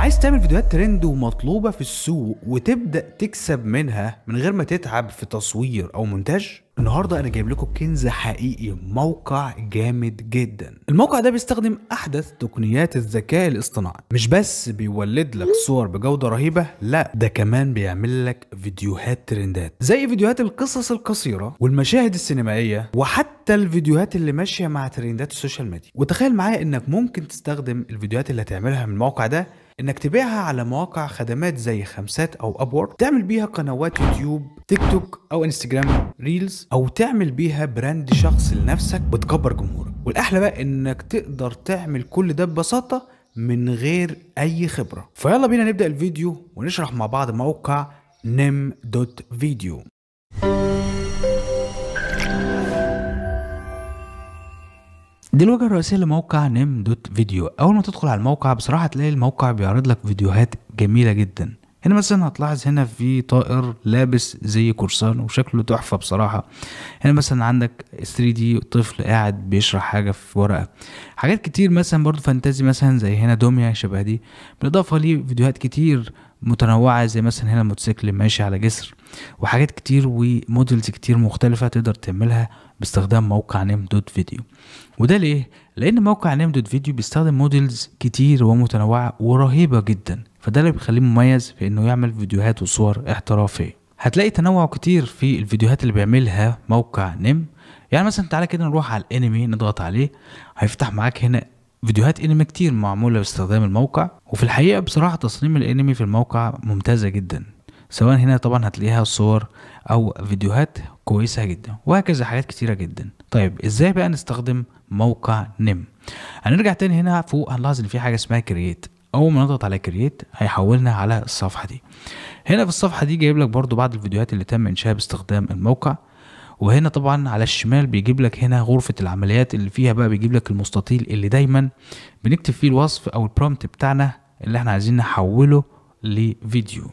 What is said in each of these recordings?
عايز تعمل فيديوهات ترند ومطلوبة في السوق وتبدأ تكسب منها من غير ما تتعب في تصوير أو مونتاج؟ النهارده انا جايب لكم كنز حقيقي موقع جامد جدا الموقع ده بيستخدم احدث تقنيات الذكاء الاصطناعي مش بس بيولد لك صور بجوده رهيبه لا ده كمان بيعمل لك فيديوهات ترندات زي فيديوهات القصص القصيره والمشاهد السينمائيه وحتى الفيديوهات اللي ماشيه مع ترندات السوشيال ميديا وتخيل معايا انك ممكن تستخدم الفيديوهات اللي هتعملها من الموقع ده انك تبيعها على مواقع خدمات زي خمسات او ابور تعمل بيها قنوات يوتيوب تيك توك او انستجرام ريلز او تعمل بيها براند شخص لنفسك وتكبر جمهورك والاحلى بقى انك تقدر تعمل كل ده ببساطه من غير اي خبره فيلا بينا نبدا الفيديو ونشرح مع بعض موقع نم دوت فيديو دي الوجهه الرئيسيه لموقع نيم دوت فيديو اول ما تدخل على الموقع بصراحه تلاقي الموقع بيعرض لك فيديوهات جميله جدا هنا مثلا هتلاحظ هنا في طائر لابس زي قرصان وشكله تحفه بصراحه هنا مثلا عندك 3 دي طفل قاعد بيشرح حاجه في ورقه حاجات كتير مثلا برضو فانتازي مثلا زي هنا دميه شبه دي بالاضافه لفيديوهات كتير متنوعه زي مثلا هنا موتوسيكل ماشي على جسر وحاجات كتير ومودلز كتير مختلفة تقدر تعملها باستخدام موقع نيم دوت فيديو وده ليه؟ لأن موقع نيم دوت فيديو بيستخدم مودلز كتير ومتنوعة ورهيبة جدا فده اللي بيخليه مميز في إنه يعمل فيديوهات وصور احترافية هتلاقي تنوع كتير في الفيديوهات اللي بيعملها موقع نيم يعني مثلا تعالى كده نروح على الانمي نضغط عليه هيفتح معاك هنا فيديوهات انمي كتير معموله باستخدام الموقع وفي الحقيقه بصراحه تصميم الانمي في الموقع ممتازه جدا سواء هنا طبعا هتلاقيها صور او فيديوهات كويسة جدا وهكذا حاجات كتيرة جدا طيب ازاي بقى نستخدم موقع نم هنرجع تاني هنا فوق هنلاحظ ان في حاجة اسمها كرييت اول ما نضغط على كرييت هيحولنا على الصفحة دي هنا في الصفحة دي جايب لك برضو بعض الفيديوهات اللي تم انشائها باستخدام الموقع وهنا طبعا على الشمال بيجيب لك هنا غرفة العمليات اللي فيها بقى بيجيب لك المستطيل اللي دايما بنكتب فيه الوصف او البرومت بتاعنا اللي احنا عايزين نحوله لفيديو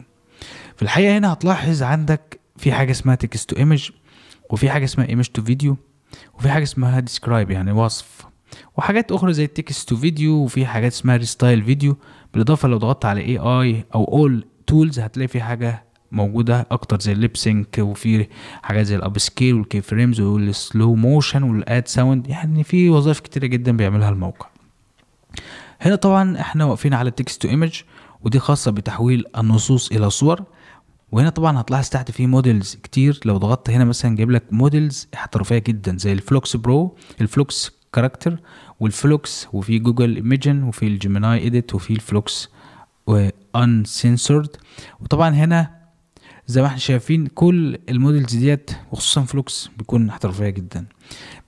في الحقيقه هنا هتلاحظ عندك في حاجه اسمها تكست تو ايمج وفي حاجه اسمها ايمج تو فيديو وفي حاجه اسمها ديسكرايب يعني وصف وحاجات اخرى زي التكست تو فيديو وفي حاجات اسمها ريستايل فيديو بالاضافه لو ضغطت على اي اي او اول تولز هتلاقي في حاجه موجوده اكتر زي الليب سينك وفي حاجات زي الاب سكيل والكي فريمز والسلو موشن والاد ساوند يعني في وظائف كتيره جدا بيعملها الموقع هنا طبعا احنا واقفين على تكست تو ايمج ودي خاصه بتحويل النصوص الى صور وهنا طبعا هتلاحظ تحت في موديلز كتير لو ضغطت هنا مثلا جايب لك موديلز احترافيه جدا زي الفلوكس برو الفلوكس كاركتر والفلوكس وفي جوجل ايميجن وفي الجيميناي اديت وفي الفلوكس وانسنسورد وطبعا هنا زي ما احنا شايفين كل المودلز ديت وخصوصا فلوكس بيكون احترافيه جدا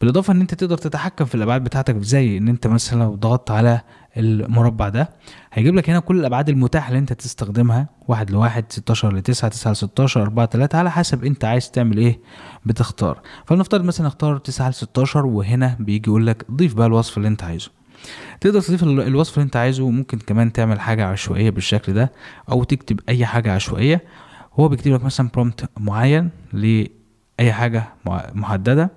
بالاضافه ان انت تقدر تتحكم في الابعاد بتاعتك زي ان انت مثلا لو ضغطت على المربع ده هيجيب لك هنا كل الابعاد المتاحه اللي انت تستخدمها واحد لواحد 16 ل 9 ل 16 4 3 على حسب انت عايز تعمل ايه بتختار فلنفترض مثلا اختار 9 ل 16 وهنا بيجي يقول لك ضيف بقى الوصف اللي انت عايزه تقدر تضيف الوصف اللي انت عايزه وممكن كمان تعمل حاجه عشوائيه بالشكل ده او تكتب اي حاجه عشوائيه هو بيكتب لك مثلا برومت معين لاي حاجه محدده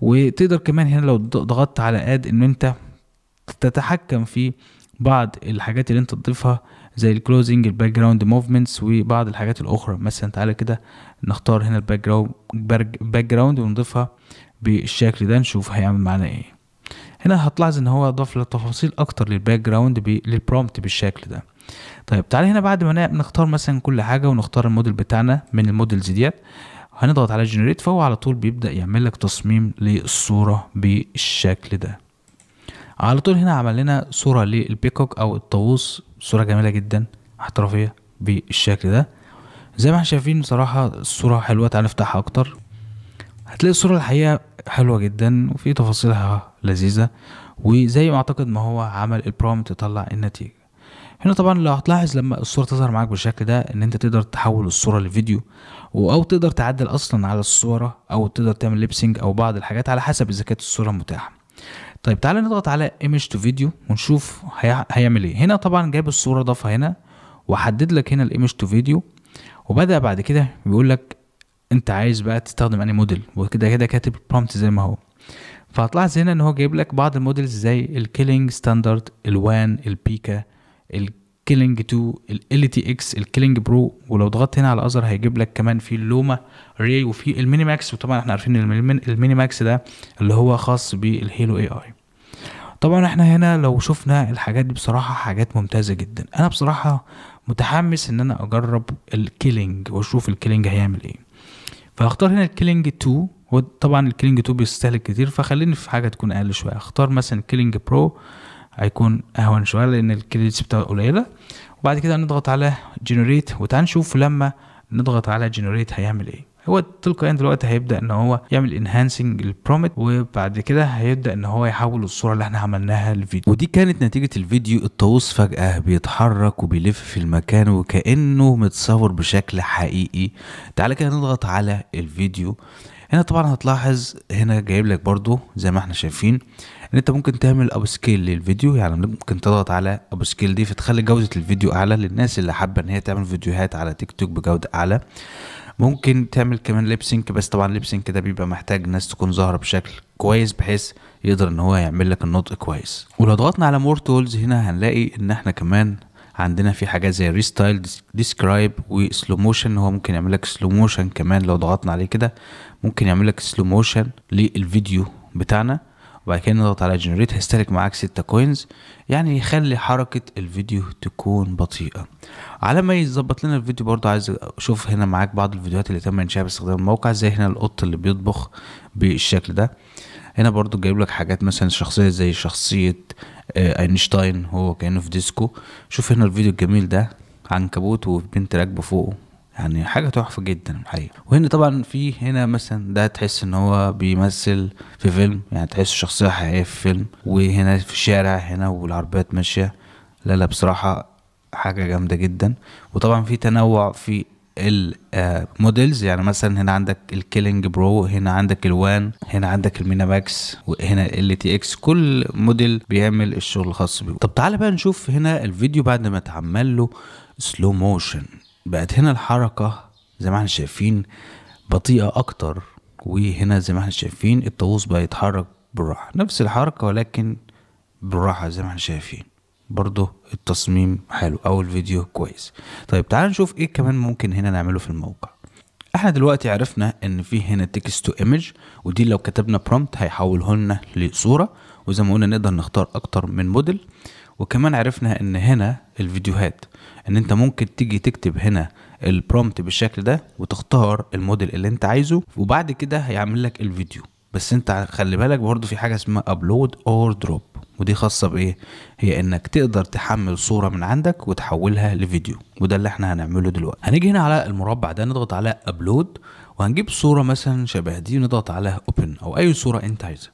وتقدر كمان هنا لو ضغطت على اد ان انت تتحكم في بعض الحاجات اللي انت تضيفها زي الكلوزنج الباك جراوند موفمنتس وبعض الحاجات الاخرى مثلا تعالى كده نختار هنا الباك جراوند جراوند ونضيفها بالشكل ده نشوف هيعمل معانا ايه هنا هتلاحظ ان هو ضاف تفاصيل اكتر للباك جراوند للبرومبت بالشكل ده طيب تعالى هنا بعد ما نختار مثلا كل حاجه ونختار الموديل بتاعنا من الموديلز ديت هنضغط على جنريت فهو على طول بيبدا يعمل لك تصميم للصوره بالشكل ده على طول هنا عمل لنا صورة للبيكوك او الطاووس صورة جميلة جدا احترافية بالشكل ده زي ما احنا شايفين صراحة الصورة حلوة تعال نفتحها اكتر هتلاقي الصورة الحقيقة حلوة جدا وفي تفاصيلها لذيذة وزي ما اعتقد ما هو عمل البرومت يطلع النتيجة هنا طبعا لو هتلاحظ لما الصورة تظهر معاك بالشكل ده ان انت تقدر تحول الصورة لفيديو او تقدر تعدل اصلا على الصورة او تقدر تعمل ليبسينج او بعض الحاجات على حسب اذا كانت الصورة متاحة طيب تعالى نضغط على image to video ونشوف هي... هيعمل ايه هنا طبعا جاب الصورة ضافها هنا وحدد لك هنا الايمج تو فيديو وبدأ بعد كده بيقول لك انت عايز بقى تستخدم انهي موديل وكده كده كاتب البرومبت زي ما هو فهتلاحظ هنا ان هو جايب لك بعض الموديلز زي الكيلينج ستاندرد الوان البيكا كيلينج 2 ال تي اكس الكيلينج برو ولو ضغطت هنا على ازر هيجيب لك كمان في اللوما ري وفي الميني ماكس وطبعا احنا عارفين الميني ماكس ده اللي هو خاص بالهيلو اي اي طبعا احنا هنا لو شفنا الحاجات دي بصراحه حاجات ممتازه جدا انا بصراحه متحمس ان انا اجرب الكيلينج واشوف الكيلينج هيعمل ايه فهختار هنا الكيلينج 2 وطبعا الكيلينج 2 بيستهلك كتير فخليني في حاجه تكون اقل شويه اختار مثلا كيلينج برو هيكون اهون شويه لان الكريدتس بتاعه قليله وبعد كده نضغط على جنريت وتعال نشوف لما نضغط على جنريت هيعمل ايه هو تلقائيا دلوقتي هيبدا ان هو يعمل انهانسنج البرومت وبعد كده هيبدا ان هو يحول الصوره اللي احنا عملناها لفيديو ودي كانت نتيجه الفيديو الطاووس فجاه بيتحرك وبيلف في المكان وكانه متصور بشكل حقيقي تعالى كده نضغط على الفيديو هنا طبعا هتلاحظ هنا جايب لك برضو زي ما احنا شايفين ان انت ممكن تعمل اب سكيل للفيديو يعني ممكن تضغط على اب سكيل دي فتخلي جوده الفيديو اعلى للناس اللي حابه ان هي تعمل فيديوهات على تيك توك بجوده اعلى ممكن تعمل كمان ليب سينك بس طبعا ليب سينك ده بيبقى محتاج ناس تكون ظاهره بشكل كويس بحيث يقدر ان هو يعمل لك النطق كويس ولو ضغطنا على مور تولز هنا هنلاقي ان احنا كمان عندنا في حاجات زي ريستايل ديسكرايب وسلو موشن هو ممكن يعمل لك سلو موشن كمان لو ضغطنا عليه كده ممكن يعمل لك سلو موشن للفيديو بتاعنا وبعد كده نضغط على جنريت هيستهلك معاك ستة كوينز يعني يخلي حركة الفيديو تكون بطيئة على ما يظبط لنا الفيديو برضو عايز اشوف هنا معاك بعض الفيديوهات اللي تم انشائها باستخدام الموقع زي هنا القط اللي بيطبخ بالشكل ده هنا برضو جايب لك حاجات مثلا شخصية زي شخصية آه، اينشتاين هو كأنه في ديسكو شوف هنا الفيديو الجميل ده عنكبوت وبنت راكبة فوقه يعني حاجه تحفه جدا الحقيقه وهنا طبعا في هنا مثلا ده تحس ان هو بيمثل في فيلم يعني تحس شخصيه حقيقيه في فيلم وهنا في الشارع هنا والعربيات ماشيه لا لا بصراحه حاجه جامده جدا وطبعا في تنوع في الموديلز آه، يعني مثلا هنا عندك الكيلينج برو هنا عندك الوان هنا عندك ماكس وهنا ال تي اكس كل موديل بيعمل الشغل الخاص بيه طب تعالى بقى نشوف هنا الفيديو بعد ما اتعمل له سلو موشن بقت هنا الحركة زي ما احنا شايفين بطيئة أكتر وهنا زي ما احنا شايفين الطاووس بقى يتحرك بالراحة نفس الحركة ولكن بالراحة زي ما احنا شايفين برضه التصميم حلو أو الفيديو كويس طيب تعال نشوف ايه كمان ممكن هنا نعمله في الموقع احنا دلوقتي عرفنا ان في هنا تكست تو ايمج ودي لو كتبنا برومبت هيحوله لنا لصوره وزي ما قلنا نقدر نختار اكتر من موديل وكمان عرفنا ان هنا الفيديوهات ان انت ممكن تيجي تكتب هنا البرومت بالشكل ده وتختار الموديل اللي انت عايزه وبعد كده هيعمل لك الفيديو بس انت خلي بالك برضو في حاجه اسمها ابلود اور دروب ودي خاصه بايه هي انك تقدر تحمل صوره من عندك وتحولها لفيديو وده اللي احنا هنعمله دلوقتي هنيجي هنا على المربع ده نضغط على ابلود وهنجيب صوره مثلا شبه دي ونضغط على اوبن او اي صوره انت عايزها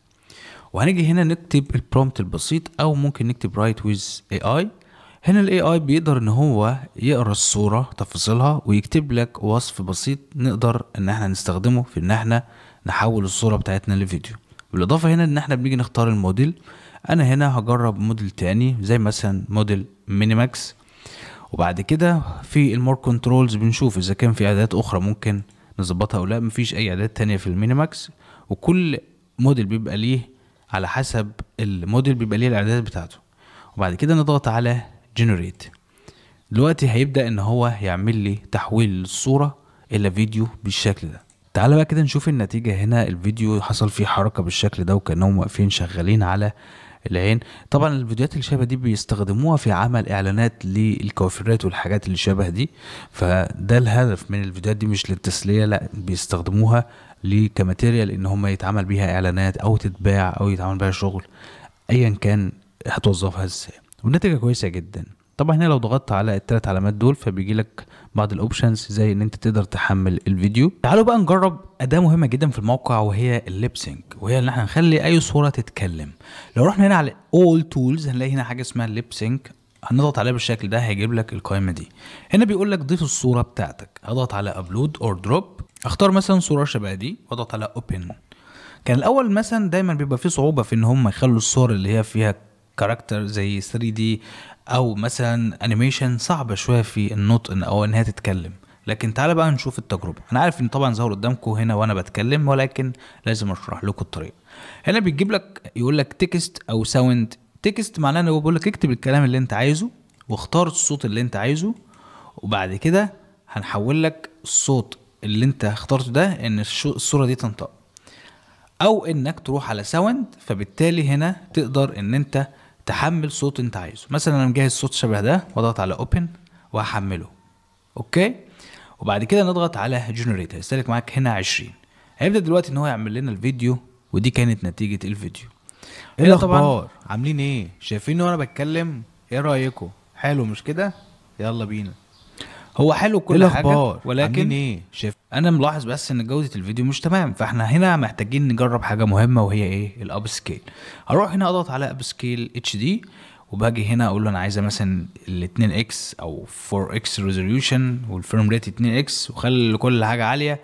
وهنيجي هنا نكتب البرومبت البسيط او ممكن نكتب رايت ويز اي اي هنا الاي اي بيقدر ان هو يقرا الصوره تفاصيلها ويكتب لك وصف بسيط نقدر ان احنا نستخدمه في ان احنا نحول الصوره بتاعتنا لفيديو بالاضافه هنا ان احنا بنيجي نختار الموديل انا هنا هجرب موديل تاني زي مثلا موديل مينيماكس وبعد كده في المور كنترولز بنشوف اذا كان في اعدادات اخرى ممكن نظبطها او لا مفيش اي اعدادات تانية في المينيماكس وكل موديل بيبقى ليه على حسب الموديل بيبقى ليه الاعدادات بتاعته وبعد كده نضغط على جنريت دلوقتي هيبدا ان هو يعمل لي تحويل الصوره الى فيديو بالشكل ده تعالى بقى كده نشوف النتيجه هنا الفيديو حصل فيه حركه بالشكل ده وكانهم واقفين شغالين على العين طبعا الفيديوهات اللي شبه دي بيستخدموها في عمل اعلانات للكوافيرات والحاجات اللي شبه دي فده الهدف من الفيديوهات دي مش للتسليه لا بيستخدموها لكماتيريال ان هم يتعمل بيها اعلانات او تتباع او يتعمل بيها شغل ايا كان هتوظفها ازاي والنتيجه كويسه جدا طبعا هنا لو ضغطت على الثلاث علامات دول فبيجي لك بعض الاوبشنز زي ان انت تقدر تحمل الفيديو تعالوا بقى نجرب اداه مهمه جدا في الموقع وهي الليبسينج وهي ان احنا نخلي اي صوره تتكلم لو رحنا هنا على اول تولز هنلاقي هنا حاجه اسمها الليبسينج هنضغط عليها بالشكل ده هيجيب لك القائمه دي هنا بيقول لك ضيف الصوره بتاعتك هضغط على ابلود اور دروب اختار مثلا صوره شبه دي واضغط على اوبن كان الاول مثلا دايما بيبقى فيه صعوبه في ان هم يخلوا الصور اللي هي فيها كاركتر زي 3 دي او مثلا انيميشن صعبه شويه في النطق او انها تتكلم لكن تعالى بقى نشوف التجربه انا عارف ان طبعا ظهر قدامكم هنا وانا بتكلم ولكن لازم اشرح لكم الطريقه هنا بيجيب لك يقول لك تكست او ساوند تكست معناه ان هو بيقول لك اكتب الكلام اللي انت عايزه واختار الصوت اللي انت عايزه وبعد كده هنحول لك الصوت اللي انت اخترته ده ان الصوره دي تنطق او انك تروح على ساوند فبالتالي هنا تقدر ان انت تحمل صوت انت عايزه مثلا انا مجهز صوت شبه ده واضغط على اوبن وهحمله اوكي وبعد كده نضغط على جنريت هيستهلك معاك هنا 20 هيبدا دلوقتي ان هو يعمل لنا الفيديو ودي كانت نتيجه الفيديو ايه الاخبار عاملين ايه شايفين وانا بتكلم ايه رايكم حلو مش كده يلا بينا هو حلو كل إيه حاجه ولكن ايه شايف انا ملاحظ بس ان جوده الفيديو مش تمام فاحنا هنا محتاجين نجرب حاجه مهمه وهي ايه الاب سكيل هروح هنا اضغط على اب سكيل اتش دي وباجي هنا اقول له انا عايزه مثلا ال 2 اكس او 4 اكس ريزوليوشن والفريم ريت 2 اكس وخلي كل حاجه عاليه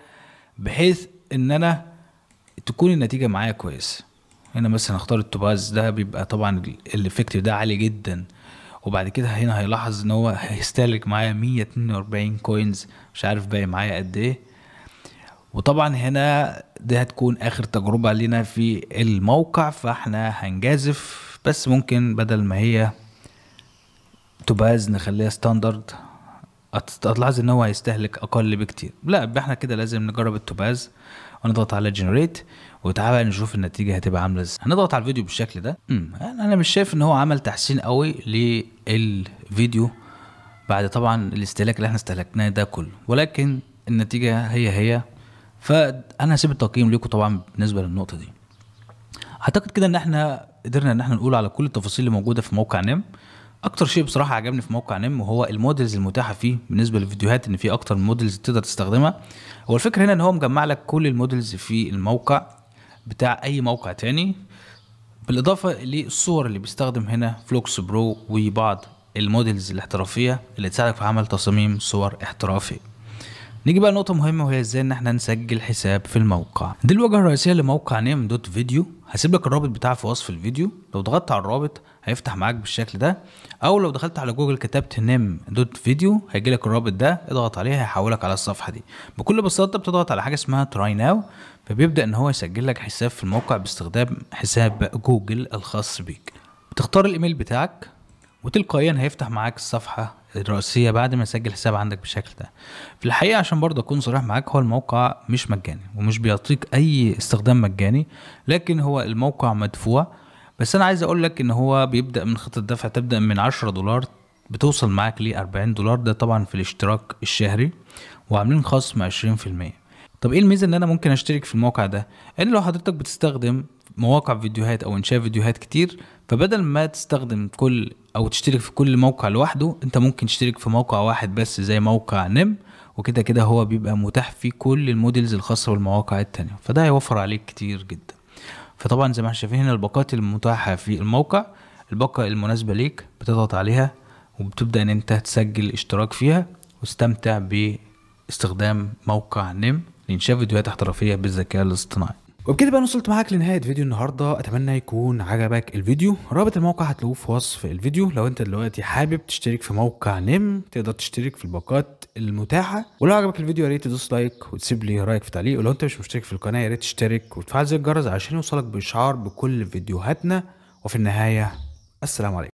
بحيث ان انا تكون النتيجه معايا كويسه هنا مثلا اختار التوباز ده بيبقى طبعا الافكت ده عالي جدا وبعد كده هنا هيلاحظ ان هو هيستهلك معايا 142 كوينز مش عارف باقي معايا قد ايه وطبعا هنا دي هتكون اخر تجربه لينا في الموقع فاحنا هنجازف بس ممكن بدل ما هي تباز نخليها ستاندرد هتلاحظ ان هو هيستهلك اقل بكتير لا احنا كده لازم نجرب التوباز ونضغط على جنريت وتعالى بقى نشوف النتيجه هتبقى عامله ازاي هنضغط على الفيديو بالشكل ده انا مش شايف ان هو عمل تحسين قوي للفيديو بعد طبعا الاستهلاك اللي احنا استهلكناه ده كله ولكن النتيجه هي هي فانا هسيب التقييم ليكم طبعا بالنسبه للنقطه دي اعتقد كده ان احنا قدرنا ان احنا نقول على كل التفاصيل اللي موجوده في موقع نم اكتر شيء بصراحه عجبني في موقع نم وهو المودلز المتاحه فيه بالنسبه للفيديوهات ان في اكتر من مودلز تقدر تستخدمها هو الفكره هنا ان هو مجمع لك كل المودلز في الموقع بتاع اي موقع تاني بالاضافه للصور اللي بيستخدم هنا فلوكس برو وبعض المودلز الاحترافيه اللي تساعدك في عمل تصاميم صور احترافيه نيجي بقى لنقطة مهمة وهي ازاي ان احنا نسجل حساب في الموقع دي الواجهة الرئيسية لموقع نيم دوت فيديو هسيب لك الرابط بتاعها في وصف الفيديو لو ضغطت على الرابط هيفتح معاك بالشكل ده او لو دخلت على جوجل كتبت نيم دوت فيديو هيجي لك الرابط ده اضغط عليه هيحولك على الصفحة دي بكل بساطة بتضغط على حاجة اسمها تراي ناو فبيبدا ان هو يسجل لك حساب في الموقع باستخدام حساب جوجل الخاص بيك بتختار الايميل بتاعك وتلقائيا هيفتح معاك الصفحه الرئيسيه بعد ما يسجل حساب عندك بالشكل ده في الحقيقه عشان برضه اكون صريح معاك هو الموقع مش مجاني ومش بيعطيك اي استخدام مجاني لكن هو الموقع مدفوع بس انا عايز اقول لك ان هو بيبدا من خطه الدفع تبدا من 10 دولار بتوصل معاك ل 40 دولار ده طبعا في الاشتراك الشهري وعاملين خصم 20% طب ايه الميزه ان انا ممكن اشترك في الموقع ده ان لو حضرتك بتستخدم مواقع فيديوهات او انشاء فيديوهات كتير فبدل ما تستخدم كل او تشترك في كل موقع لوحده انت ممكن تشترك في موقع واحد بس زي موقع نم وكده كده هو بيبقى متاح فيه كل المودلز الخاصه بالمواقع التانية فده هيوفر عليك كتير جدا فطبعا زي ما احنا شايفين هنا الباقات المتاحه في الموقع الباقه المناسبه ليك بتضغط عليها وبتبدا ان انت تسجل اشتراك فيها واستمتع باستخدام موقع نم لإنشاء فيديوهات احترافية بالذكاء الاصطناعي وبكده بقى وصلت معاك لنهايه فيديو النهارده اتمنى يكون عجبك الفيديو رابط الموقع هتلاقوه في وصف الفيديو لو انت دلوقتي حابب تشترك في موقع نم تقدر تشترك في الباقات المتاحه ولو عجبك الفيديو يا ريت تدوس لايك وتسيب لي رايك في تعليق ولو انت مش مشترك في القناه يا ريت تشترك وتفعل زر الجرس عشان يوصلك باشعار بكل فيديوهاتنا وفي النهايه السلام عليكم